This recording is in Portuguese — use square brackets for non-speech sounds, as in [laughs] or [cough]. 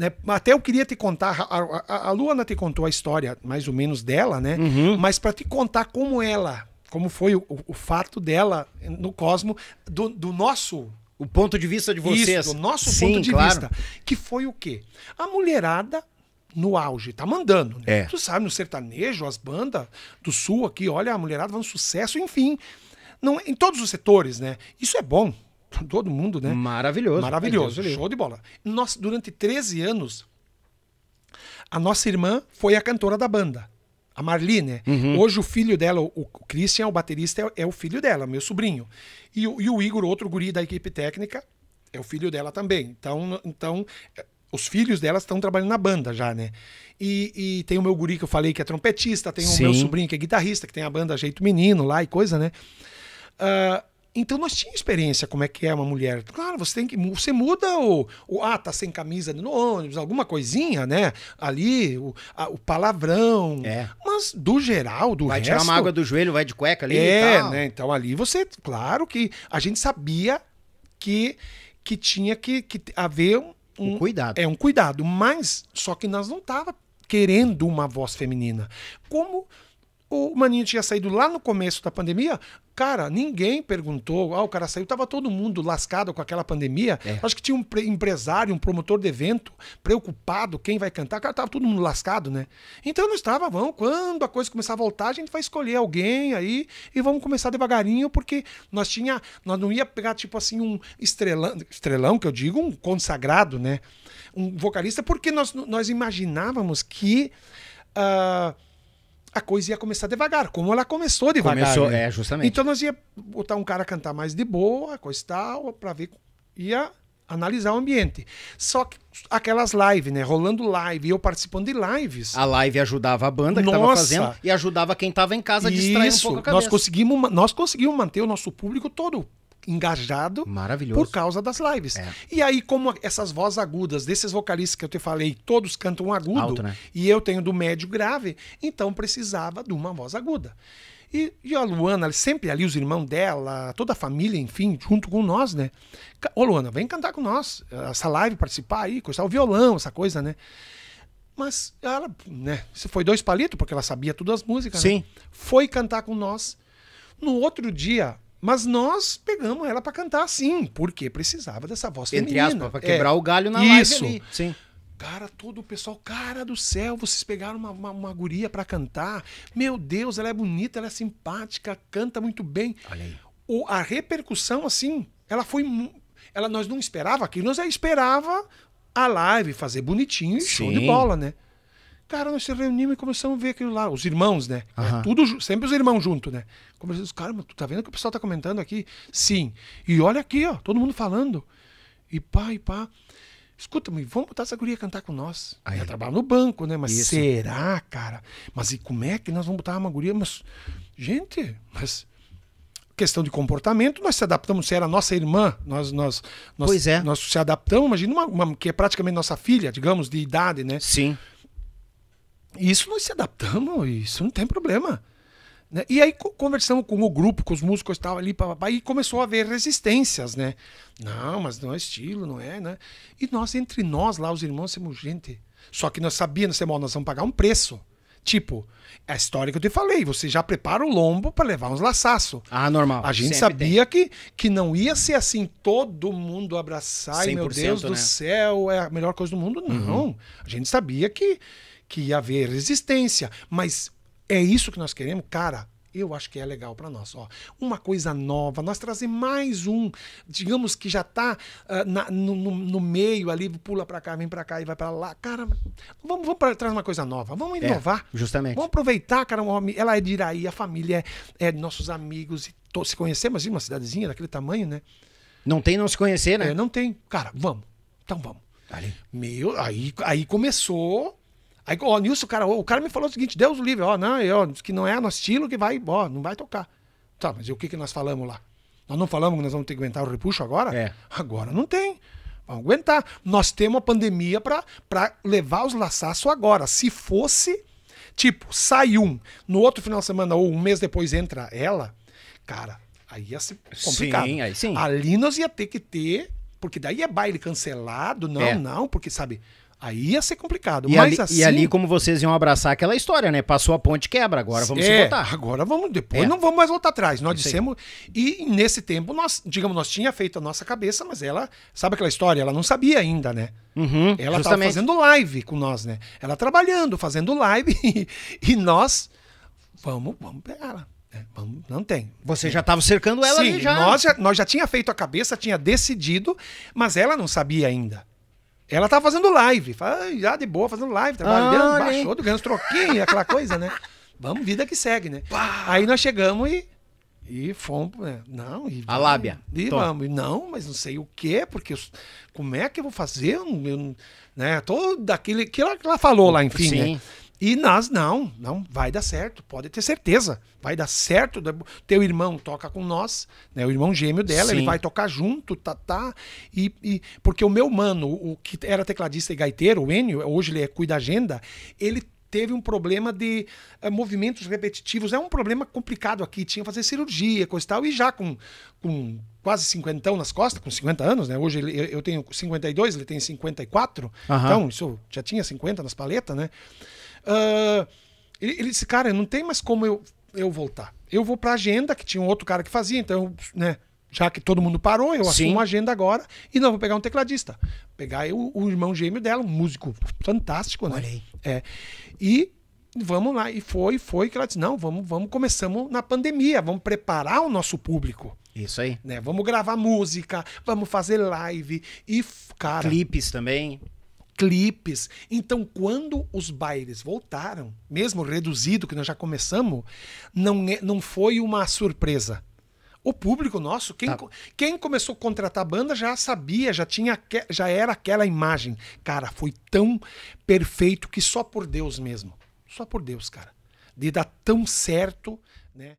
Né? Até eu queria te contar, a, a, a Luana te contou a história mais ou menos dela, né? Uhum. Mas para te contar como ela, como foi o, o fato dela no Cosmo, do, do nosso o ponto de vista de vocês. Isso, do nosso Sim, ponto de claro. vista. Que foi o quê? A mulherada no auge, tá mandando, né? É. Tu sabe, no sertanejo, as bandas do sul aqui, olha, a mulherada vai um sucesso, enfim. Não, é, em todos os setores, né? Isso é bom, [laughs] todo mundo, né? Maravilhoso. Maravilhoso. Show de bola. Nós, durante 13 anos, a nossa irmã foi a cantora da banda. A Marli Uhum. Hoje o filho dela, o Christian, o baterista, é, é o filho dela, meu sobrinho. E, e, o Igor, outro guri da equipe técnica, é o filho dela também. Então, então eh, os filhos delas estão trabalhando na banda já, né? E, e, tem o meu guri que eu falei que é trompetista, tem Sim. o meu sobrinho que é guitarrista, que tem a banda Jeito Menino lá e coisa, né? Uh, então nós tínhamos experiência como é que é uma mulher. Claro, você tem que você muda o, o ah, tá sem camisa no ônibus, alguma coisinha, né? Ali o, a, o palavrão. É. Mas do geral, do vai resto, tirar uma água do joelho, vai de cueca ali é, né? Então ali você, claro que a gente sabia que que tinha que, que haver um, um cuidado. É um cuidado, mas só que nós não tava querendo uma voz feminina. Como o Maninho tinha saído lá no começo da pandemia, cara, ninguém perguntou. Ah, o cara saiu, tava todo mundo lascado com aquela pandemia. É. Acho que tinha um empresário, um promotor de evento, preocupado, quem vai cantar. Cara, tava todo mundo lascado, né? Então não estava, vamos, quando a coisa começar a voltar, a gente vai escolher alguém aí e vamos começar devagarinho, porque nós tinha, nós não ia pegar tipo assim um estrelão, estrelão que eu digo, um consagrado, né? Um vocalista, porque nós nós imaginávamos que uh, a coisa ia começar devagar, como ela começou devagar. Começou, né? é, justamente. Então nós ia botar um cara a cantar mais de boa, coisa tal, para ver, ia analisar o ambiente. Só que aquelas lives, né? Rolando live, e eu participando de lives. A live ajudava a banda que Nossa. tava fazendo e ajudava quem tava em casa a distrair Isso. um pouco a cabeça. Nós conseguimos, nós conseguimos manter o nosso público todo engajado Maravilhoso. por causa das lives. É. E aí, como essas vozes agudas desses vocalistas que eu te falei, todos cantam agudo, Alto, né? e eu tenho do médio grave, então precisava de uma voz aguda. E, e a Luana, sempre ali, os irmãos dela, toda a família, enfim, junto com nós, né? Ô Luana, vem cantar com nós, essa live, participar aí, coisar o violão, essa coisa, né? Mas ela, né? Se foi dois palitos, porque ela sabia todas as músicas. Né? Sim. Né? Foi cantar com nós. No outro dia, mas nós pegamos ela para cantar assim, porque precisava dessa voz Entre feminina. Entre aspas, pra quebrar é. o galho na Isso. live ali. Sim. Cara, todo o pessoal, cara do céu, vocês pegaram uma, uma, uma guria para cantar. Meu Deus, ela é bonita, ela é simpática, canta muito bem. Olha aí. O, a repercussão, assim, ela foi. Ela, nós não esperava aquilo, nós esperava a live, fazer bonitinho e show de bola, né? Cara, nós se reunimos e começamos a ver aquilo lá, os irmãos, né? É tudo, sempre os irmãos junto, né? Começamos, os caras, tu tá vendo o que o pessoal tá comentando aqui? Sim. E olha aqui, ó, todo mundo falando. E pá, e pá. Escuta, vamos botar essa guria cantar com nós. Aí. Ela trabalha no banco, né? Mas Isso. será, cara? Mas e como é que nós vamos botar uma guria? Mas, gente, mas questão de comportamento, nós se adaptamos, se era nossa irmã, nós nós, nós, é. nós se adaptamos, imagina uma, uma, que é praticamente nossa filha, digamos, de idade, né? Sim isso nós se adaptamos, isso não tem problema. Né? E aí conversamos com o grupo, com os músicos que estavam ali, e começou a haver resistências, né? Não, mas não é estilo, não é, né? E nós, entre nós lá, os irmãos, somos gente. Só que nós sabíamos, nós vamos pagar um preço. Tipo, é a história que eu te falei, você já prepara o lombo para levar uns laçaços. Ah, normal. A gente Sempre sabia que, que não ia ser assim, todo mundo abraçar e meu Deus né? do céu, é a melhor coisa do mundo. Não. Uhum. A gente sabia que, que ia haver resistência, mas é isso que nós queremos, cara. Eu acho que é legal para nós. Ó, uma coisa nova, nós trazer mais um, digamos que já está uh, ah, no, no, no, meio ali, pula para cá, vem para cá e vai para lá. Cara, vamos, vamos trazer uma coisa nova, vamos é, inovar. É, justamente. Vamos aproveitar, cara. Ela é de Iraí, a família é, é nossos amigos, e to, se conhecemos, assim, uma cidadezinha daquele tamanho, né? Não tem não se conhecer, né? É, não tem. Cara, vamos. Então vamos. Ali. Meu, aí, aí começou Aí, ó, nisso, cara, ó, o cara me falou o seguinte: Deus livre, ó, não, eu, que não é nosso estilo que vai, ó, não vai tocar. Tá, mas e o que, que nós falamos lá? Nós não falamos que nós vamos ter que aguentar o repuxo agora? É. Agora não tem. Vamos aguentar. Nós temos uma pandemia para levar os laçaços agora. Se fosse, tipo, sai um, no outro final de semana ou um mês depois entra ela, cara, aí ia ser complicado. Sim, aí sim. Ali nós ia ter que ter, porque daí é baile cancelado. Não, é. não, porque sabe Aí ia ser complicado. E, ali, assim... e ali, como vocês iam abraçar aquela história, né? Passou a ponte quebra, agora vamos é, voltar. Agora vamos, depois é. não vamos mais voltar atrás. Nós dissemos. E nesse tempo, nós, digamos, nós tinha feito a nossa cabeça, mas ela, sabe aquela história? Ela não sabia ainda, né? Uhum, ela estava fazendo live com nós, né? Ela trabalhando, fazendo live, [laughs] e, nós vamos, vamos pegar ela. Né? vamos, não tem. Você já estava cercando ela Sim, já. Nós já, nós já tinha feito a cabeça, tinha decidido, mas ela não sabia ainda. Ela tá fazendo live. Já de boa, fazendo live, trabalhando, ah, baixou, ganhando os troquinhos, aquela coisa, né? Vamos, vida que segue, né? Pá. Aí nós chegamos e. E fomos, né? Não, e. A lábia. E vamos. Não, mas não sei o quê, porque eu, como é que eu vou fazer? Eu, eu, né? Todo daquele que ela, que ela falou lá, enfim. Né? Sim. Né? E nós, não, não, vai dar certo, pode ter certeza. Vai dar certo. Teu irmão toca com nós, né? O irmão gêmeo dela, Sim. ele vai tocar junto, tá, tá. E, e, porque o meu mano, o que era tecladista e gaiteiro, o Enio, hoje ele é cuida agenda, ele teve um problema de eh, movimentos repetitivos. É um problema complicado aqui. Tinha que fazer cirurgia, coisa e tal. E já com, com quase cinquentão nas costas, com 50 anos, né? Hoje ele, eu tenho 52, ele tem 54. Uhum. Então, isso já tinha 50 nas paletas, né? Uh, ele, ele disse, cara, não tem mais como eu, eu voltar. Eu vou pra agenda, que tinha um outro cara que fazia, então, né? Já que todo mundo parou, eu assumo a agenda agora. E não, vou pegar um tecladista. Pegar eu, o irmão gêmeo dela, um músico fantástico, né? Olha aí. É. E vamos lá. E foi, foi que ela disse: não, vamos, vamos, começamos na pandemia, vamos preparar o nosso público. Isso aí. Né? Vamos gravar música, vamos fazer live. E, cara. Clipes também clipes. Então, quando os bailes voltaram, mesmo reduzido, que nós já começamos, não, é, não foi uma surpresa. O público nosso, quem, tá. quem começou a contratar a banda já sabia, já tinha, já era aquela imagem. Cara, foi tão perfeito que só por Deus mesmo. Só por Deus, cara. De dar tão certo, né?